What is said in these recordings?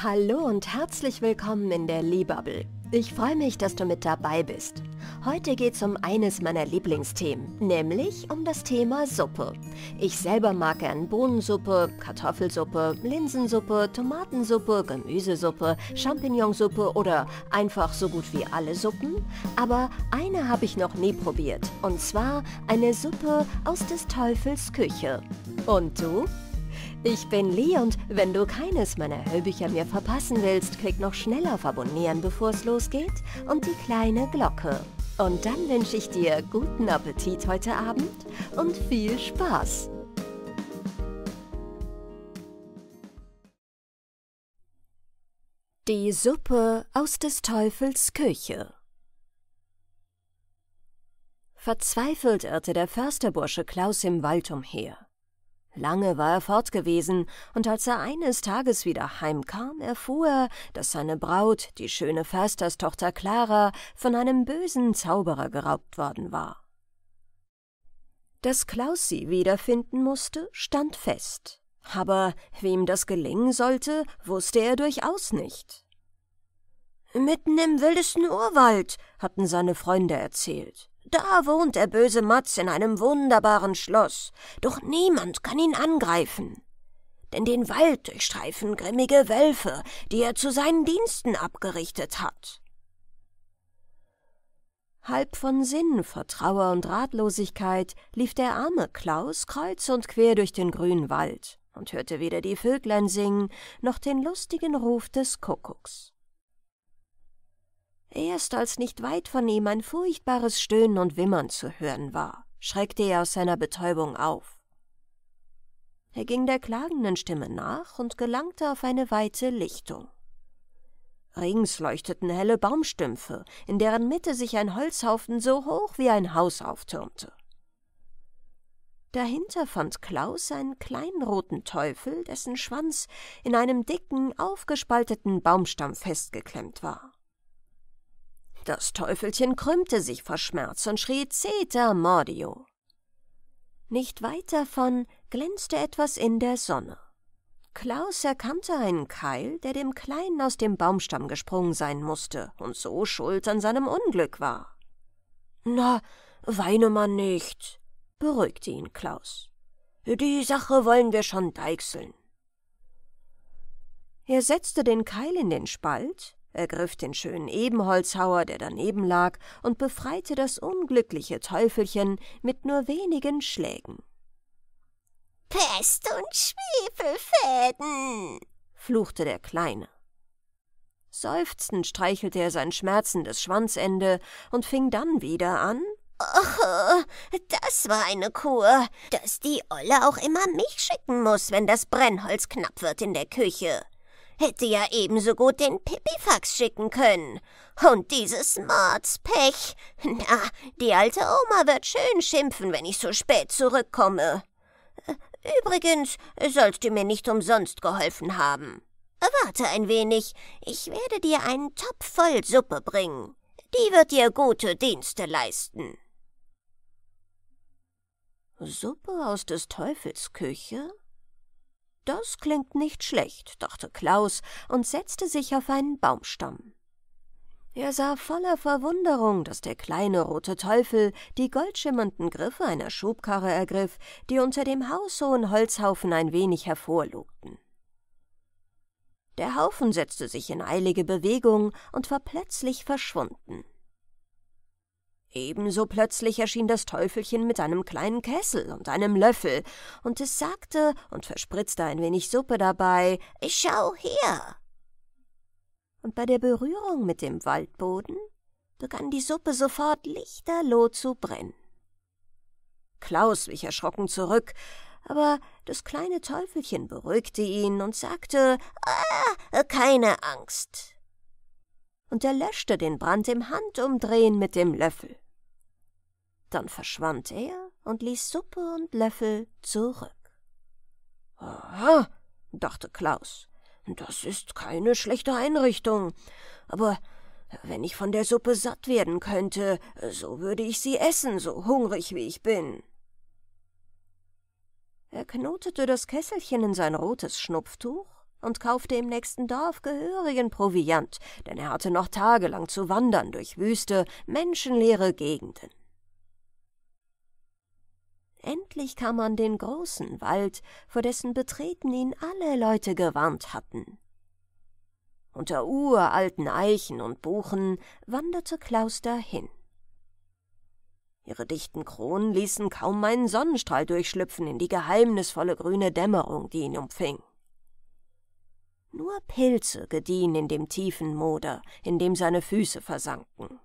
Hallo und herzlich willkommen in der Liebubble. Ich freue mich, dass du mit dabei bist. Heute geht es um eines meiner Lieblingsthemen, nämlich um das Thema Suppe. Ich selber mag gern Bohnensuppe, Kartoffelsuppe, Linsensuppe, Tomatensuppe, Gemüsesuppe, Champignonsuppe oder einfach so gut wie alle Suppen. Aber eine habe ich noch nie probiert, und zwar eine Suppe aus des Teufels Küche. Und du? Ich bin Lee und wenn du keines meiner Hörbücher mehr verpassen willst, klick noch schnell auf Abonnieren, bevor es losgeht und die kleine Glocke. Und dann wünsche ich dir guten Appetit heute Abend und viel Spaß. Die Suppe aus des Teufels Küche Verzweifelt irrte der Försterbursche Klaus im Wald umher. Lange war er fort gewesen, und als er eines Tages wieder heimkam, erfuhr er, dass seine Braut, die schöne Försterstochter Clara, von einem bösen Zauberer geraubt worden war. Dass Klaus sie wiederfinden musste, stand fest, aber wem das gelingen sollte, wusste er durchaus nicht. Mitten im wildesten Urwald, hatten seine Freunde erzählt. Da wohnt der böse Matz in einem wunderbaren Schloss, doch niemand kann ihn angreifen. Denn den Wald durchstreifen grimmige Wölfe, die er zu seinen Diensten abgerichtet hat. Halb von Sinn vor Trauer und Ratlosigkeit lief der arme Klaus kreuz und quer durch den grünen Wald und hörte weder die Vöglein singen noch den lustigen Ruf des Kuckucks. Erst als nicht weit von ihm ein furchtbares Stöhnen und Wimmern zu hören war, schreckte er aus seiner Betäubung auf. Er ging der klagenden Stimme nach und gelangte auf eine weite Lichtung. Rings leuchteten helle Baumstümpfe, in deren Mitte sich ein Holzhaufen so hoch wie ein Haus auftürmte. Dahinter fand Klaus einen kleinen roten Teufel, dessen Schwanz in einem dicken, aufgespalteten Baumstamm festgeklemmt war. Das Teufelchen krümmte sich vor Schmerz und schrie Zeta Mordio. Nicht weit davon glänzte etwas in der Sonne. Klaus erkannte einen Keil, der dem Kleinen aus dem Baumstamm gesprungen sein mußte und so schuld an seinem Unglück war. Na, weine man nicht, beruhigte ihn Klaus. Die Sache wollen wir schon deichseln. Er setzte den Keil in den Spalt, ergriff den schönen Ebenholzhauer, der daneben lag, und befreite das unglückliche Teufelchen mit nur wenigen Schlägen. Pest und Schwefelfäden, fluchte der Kleine. Seufzend streichelte er sein schmerzendes Schwanzende und fing dann wieder an. Oh, das war eine Kur, dass die Olle auch immer mich schicken muss, wenn das Brennholz knapp wird in der Küche hätte ja ebenso gut den Pipifax schicken können. Und dieses Mordspech. Na, die alte Oma wird schön schimpfen, wenn ich so spät zurückkomme. Übrigens sollst du mir nicht umsonst geholfen haben. Warte ein wenig, ich werde dir einen Topf voll Suppe bringen. Die wird dir gute Dienste leisten. Suppe aus des Teufels Küche? Das klingt nicht schlecht, dachte Klaus und setzte sich auf einen Baumstamm. Er sah voller Verwunderung, dass der kleine rote Teufel die goldschimmernden Griffe einer Schubkarre ergriff, die unter dem haushohen Holzhaufen ein wenig hervorlugten. Der Haufen setzte sich in eilige Bewegung und war plötzlich verschwunden. Ebenso plötzlich erschien das Teufelchen mit einem kleinen Kessel und einem Löffel, und es sagte und verspritzte ein wenig Suppe dabei Schau her. Und bei der Berührung mit dem Waldboden begann die Suppe sofort lichterloh zu brennen. Klaus wich erschrocken zurück, aber das kleine Teufelchen beruhigte ihn und sagte Ah, keine Angst und er löschte den Brand im Handumdrehen mit dem Löffel. Dann verschwand er und ließ Suppe und Löffel zurück. Aha, dachte Klaus, das ist keine schlechte Einrichtung. Aber wenn ich von der Suppe satt werden könnte, so würde ich sie essen, so hungrig wie ich bin. Er knotete das Kesselchen in sein rotes Schnupftuch und kaufte im nächsten Dorf gehörigen Proviant, denn er hatte noch tagelang zu wandern durch wüste, menschenleere Gegenden. Endlich kam man den großen Wald, vor dessen Betreten ihn alle Leute gewarnt hatten. Unter uralten Eichen und Buchen wanderte Klaus dahin. Ihre dichten Kronen ließen kaum einen Sonnenstrahl durchschlüpfen in die geheimnisvolle grüne Dämmerung, die ihn umfing. Nur Pilze gediehen in dem tiefen Moder, in dem seine Füße versanken.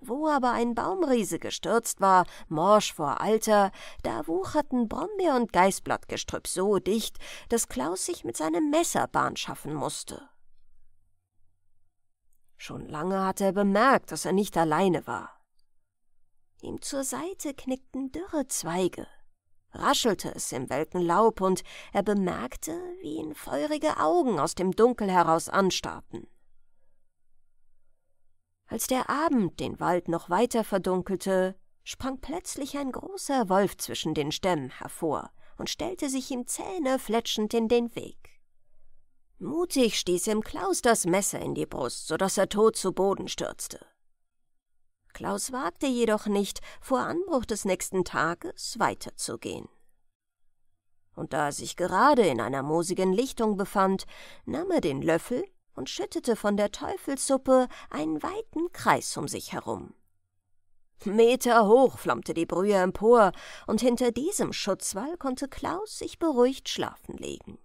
Wo aber ein Baumriese gestürzt war, morsch vor Alter, da wucherten Brombeer- und Geißblattgestrüpp so dicht, dass Klaus sich mit seinem Messer Bahn schaffen musste. Schon lange hatte er bemerkt, dass er nicht alleine war. Ihm zur Seite knickten dürre Zweige, raschelte es im welken Laub, und er bemerkte, wie ihn feurige Augen aus dem Dunkel heraus anstarrten. Als der Abend den Wald noch weiter verdunkelte, sprang plötzlich ein großer Wolf zwischen den Stämmen hervor und stellte sich ihm zähnefletschend in den Weg. Mutig stieß ihm Klaus das Messer in die Brust, so daß er tot zu Boden stürzte. Klaus wagte jedoch nicht, vor Anbruch des nächsten Tages weiterzugehen. Und da er sich gerade in einer moosigen Lichtung befand, nahm er den Löffel und schüttete von der Teufelssuppe einen weiten Kreis um sich herum. Meter hoch flammte die Brühe empor, und hinter diesem Schutzwall konnte Klaus sich beruhigt schlafen legen.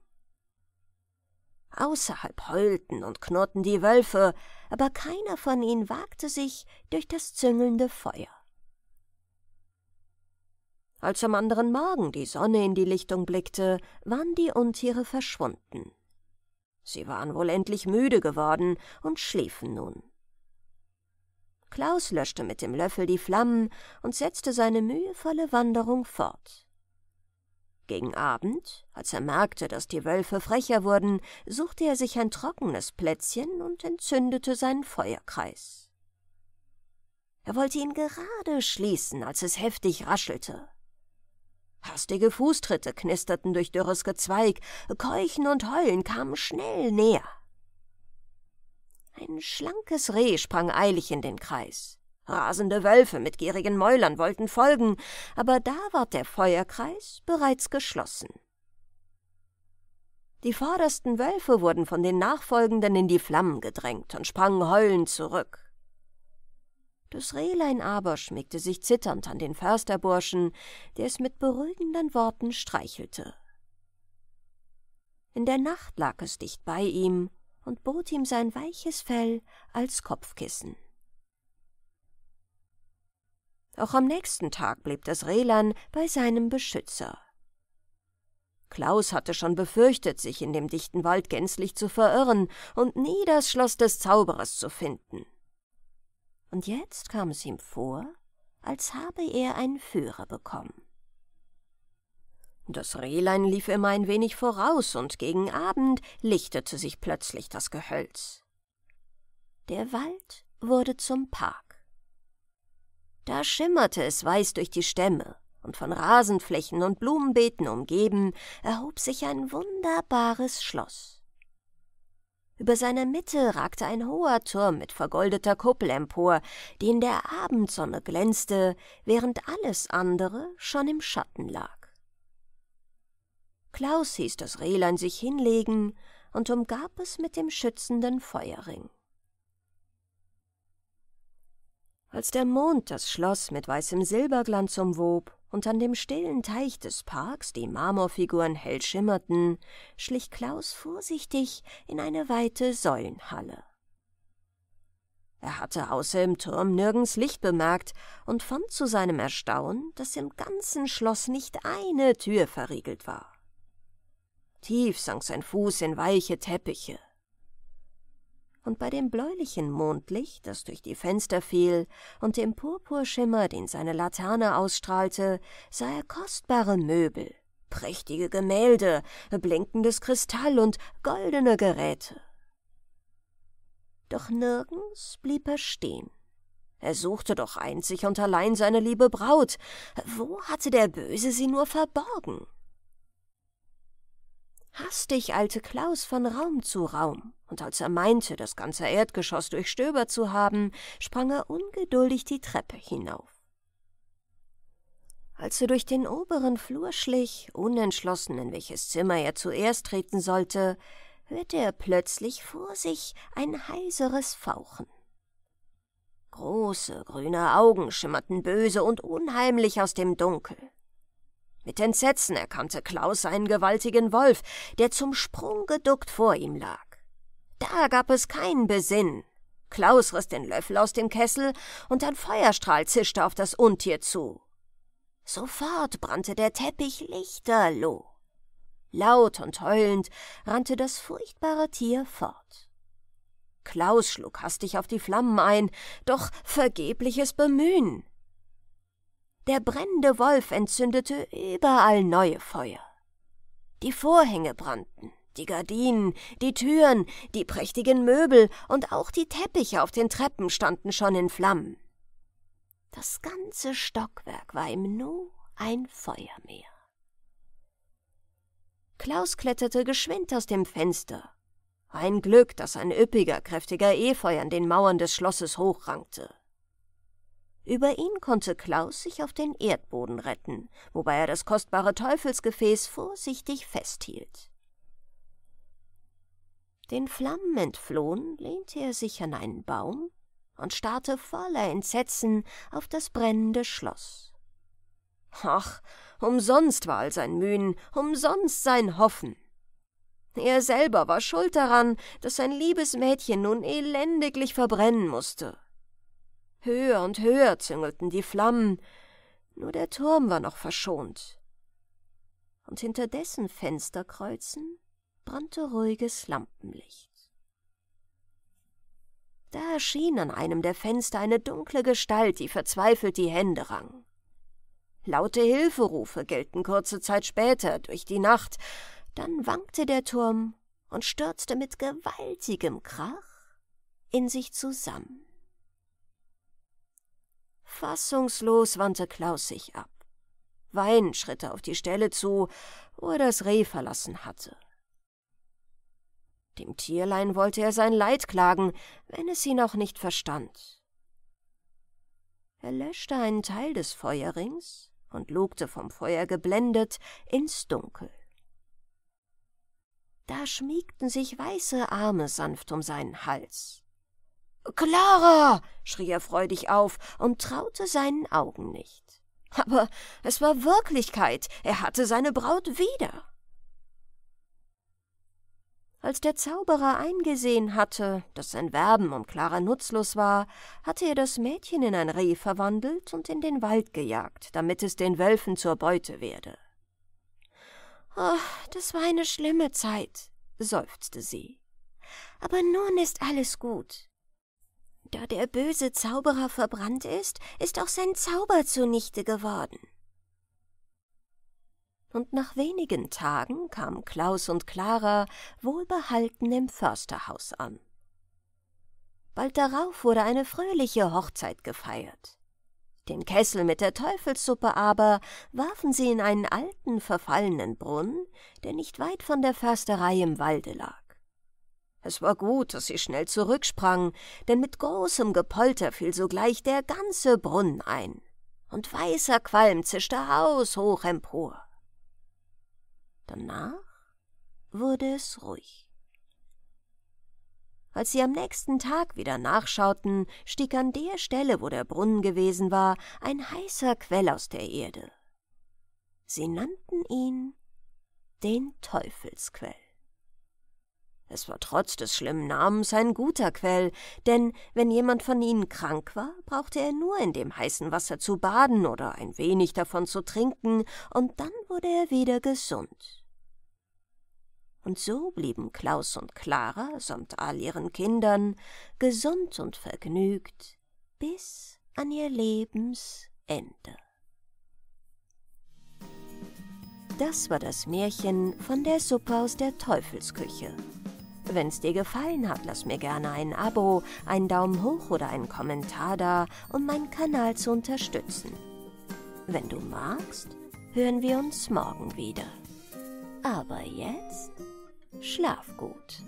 Außerhalb heulten und knurrten die Wölfe, aber keiner von ihnen wagte sich durch das züngelnde Feuer. Als am anderen Morgen die Sonne in die Lichtung blickte, waren die Untiere verschwunden. Sie waren wohl endlich müde geworden und schliefen nun. Klaus löschte mit dem Löffel die Flammen und setzte seine mühevolle Wanderung fort. Gegen Abend, als er merkte, dass die Wölfe frecher wurden, suchte er sich ein trockenes Plätzchen und entzündete seinen Feuerkreis. Er wollte ihn gerade schließen, als es heftig raschelte. Hastige Fußtritte knisterten durch dürres Gezweig, Keuchen und Heulen kamen schnell näher. Ein schlankes Reh sprang eilig in den Kreis. Rasende Wölfe mit gierigen Mäulern wollten folgen, aber da ward der Feuerkreis bereits geschlossen. Die vordersten Wölfe wurden von den Nachfolgenden in die Flammen gedrängt und sprangen heulend zurück. Das Rehlein aber schmiegte sich zitternd an den Försterburschen, der es mit beruhigenden Worten streichelte. In der Nacht lag es dicht bei ihm und bot ihm sein weiches Fell als Kopfkissen. Auch am nächsten Tag blieb das Rehlein bei seinem Beschützer. Klaus hatte schon befürchtet, sich in dem dichten Wald gänzlich zu verirren und nie das Schloss des Zauberers zu finden. Und jetzt kam es ihm vor, als habe er einen Führer bekommen. Das Rehlein lief immer ein wenig voraus, und gegen Abend lichtete sich plötzlich das Gehölz. Der Wald wurde zum Park. Da schimmerte es weiß durch die Stämme, und von Rasenflächen und Blumenbeeten umgeben, erhob sich ein wunderbares Schloss. Über seiner Mitte ragte ein hoher Turm mit vergoldeter Kuppel empor, die in der Abendsonne glänzte, während alles andere schon im Schatten lag. Klaus hieß das Rehlein sich hinlegen und umgab es mit dem schützenden Feuerring. Als der Mond das Schloss mit weißem Silberglanz umwob und an dem stillen Teich des Parks die Marmorfiguren hell schimmerten, schlich Klaus vorsichtig in eine weite Säulenhalle. Er hatte außer im Turm nirgends Licht bemerkt und fand zu seinem Erstaunen, dass im ganzen Schloss nicht eine Tür verriegelt war. Tief sank sein Fuß in weiche Teppiche und bei dem bläulichen Mondlicht, das durch die Fenster fiel, und dem Purpurschimmer, den seine Laterne ausstrahlte, sah er kostbare Möbel, prächtige Gemälde, blinkendes Kristall und goldene Geräte. Doch nirgends blieb er stehen. Er suchte doch einzig und allein seine liebe Braut. Wo hatte der Böse sie nur verborgen? Hastig eilte Klaus von Raum zu Raum, und als er meinte, das ganze Erdgeschoss durchstöbert zu haben, sprang er ungeduldig die Treppe hinauf. Als er durch den oberen Flur schlich, unentschlossen, in welches Zimmer er zuerst treten sollte, hörte er plötzlich vor sich ein heiseres Fauchen. Große grüne Augen schimmerten böse und unheimlich aus dem Dunkel. Mit Entsetzen erkannte Klaus einen gewaltigen Wolf, der zum Sprung geduckt vor ihm lag. Da gab es keinen Besinn. Klaus riss den Löffel aus dem Kessel und ein Feuerstrahl zischte auf das Untier zu. Sofort brannte der Teppich lichterloh. Laut und heulend rannte das furchtbare Tier fort. Klaus schlug hastig auf die Flammen ein, doch vergebliches Bemühen. Der brennende Wolf entzündete überall neue Feuer. Die Vorhänge brannten, die Gardinen, die Türen, die prächtigen Möbel und auch die Teppiche auf den Treppen standen schon in Flammen. Das ganze Stockwerk war im Nu ein Feuermeer. Klaus kletterte geschwind aus dem Fenster. Ein Glück, dass ein üppiger, kräftiger Efeu an den Mauern des Schlosses hochrankte. Über ihn konnte Klaus sich auf den Erdboden retten, wobei er das kostbare Teufelsgefäß vorsichtig festhielt. Den Flammen entflohen, lehnte er sich an einen Baum und starrte voller Entsetzen auf das brennende Schloss. Ach, umsonst war all sein Mühen, umsonst sein Hoffen. Er selber war schuld daran, dass sein liebes Mädchen nun elendiglich verbrennen musste. Höher und höher züngelten die Flammen, nur der Turm war noch verschont. Und hinter dessen Fensterkreuzen brannte ruhiges Lampenlicht. Da erschien an einem der Fenster eine dunkle Gestalt, die verzweifelt die Hände rang. Laute Hilferufe gellten kurze Zeit später durch die Nacht, dann wankte der Turm und stürzte mit gewaltigem Krach in sich zusammen. Fassungslos wandte Klaus sich ab. Wein schritt er auf die Stelle zu, wo er das Reh verlassen hatte. Dem Tierlein wollte er sein Leid klagen, wenn es ihn auch nicht verstand. Er löschte einen Teil des Feuerrings und lugte vom Feuer geblendet ins Dunkel. Da schmiegten sich weiße Arme sanft um seinen Hals. Clara! schrie er freudig auf und traute seinen Augen nicht. Aber es war Wirklichkeit, er hatte seine Braut wieder. Als der Zauberer eingesehen hatte, dass sein Werben um Clara nutzlos war, hatte er das Mädchen in ein Reh verwandelt und in den Wald gejagt, damit es den Wölfen zur Beute werde. Oh, das war eine schlimme Zeit, seufzte sie. Aber nun ist alles gut. Da der böse Zauberer verbrannt ist, ist auch sein Zauber zunichte geworden. Und nach wenigen Tagen kamen Klaus und Clara wohlbehalten im Försterhaus an. Bald darauf wurde eine fröhliche Hochzeit gefeiert. Den Kessel mit der Teufelssuppe aber warfen sie in einen alten, verfallenen Brunnen, der nicht weit von der Försterei im Walde lag. Es war gut, dass sie schnell zurücksprangen, denn mit großem Gepolter fiel sogleich der ganze Brunnen ein, und weißer Qualm zischte haushoch empor. Danach wurde es ruhig. Als sie am nächsten Tag wieder nachschauten, stieg an der Stelle, wo der Brunnen gewesen war, ein heißer Quell aus der Erde. Sie nannten ihn den Teufelsquell. Es war trotz des schlimmen Namens ein guter Quell, denn wenn jemand von ihnen krank war, brauchte er nur in dem heißen Wasser zu baden oder ein wenig davon zu trinken, und dann wurde er wieder gesund. Und so blieben Klaus und Clara samt all ihren Kindern gesund und vergnügt bis an ihr Lebensende. Das war das Märchen von der Suppe aus der Teufelsküche Wenn's dir gefallen hat, lass mir gerne ein Abo, einen Daumen hoch oder einen Kommentar da, um meinen Kanal zu unterstützen. Wenn du magst, hören wir uns morgen wieder. Aber jetzt schlaf gut.